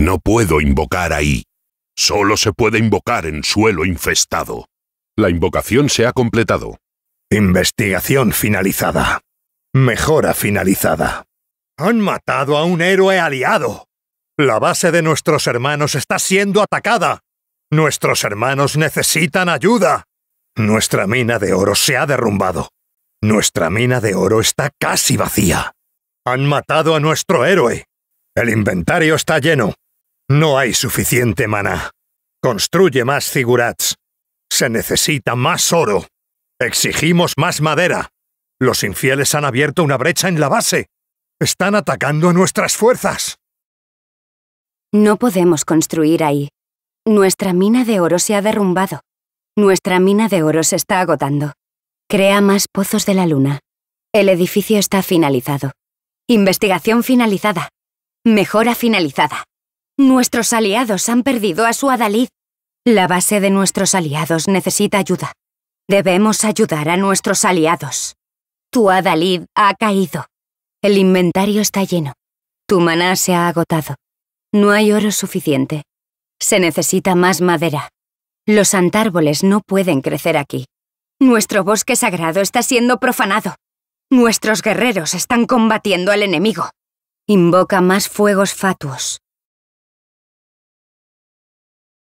No puedo invocar ahí. Solo se puede invocar en suelo infestado. La invocación se ha completado. Investigación finalizada. Mejora finalizada. Han matado a un héroe aliado. La base de nuestros hermanos está siendo atacada. Nuestros hermanos necesitan ayuda. Nuestra mina de oro se ha derrumbado. Nuestra mina de oro está casi vacía. Han matado a nuestro héroe. El inventario está lleno. No hay suficiente mana. Construye más figurats. Se necesita más oro. Exigimos más madera. Los infieles han abierto una brecha en la base. Están atacando a nuestras fuerzas. No podemos construir ahí. Nuestra mina de oro se ha derrumbado. Nuestra mina de oro se está agotando. Crea más pozos de la luna. El edificio está finalizado. Investigación finalizada. Mejora finalizada. Nuestros aliados han perdido a su adalid. La base de nuestros aliados necesita ayuda. Debemos ayudar a nuestros aliados. Tu adalid ha caído. El inventario está lleno. Tu maná se ha agotado. No hay oro suficiente. Se necesita más madera. Los antárboles no pueden crecer aquí. Nuestro bosque sagrado está siendo profanado. Nuestros guerreros están combatiendo al enemigo. Invoca más fuegos fatuos.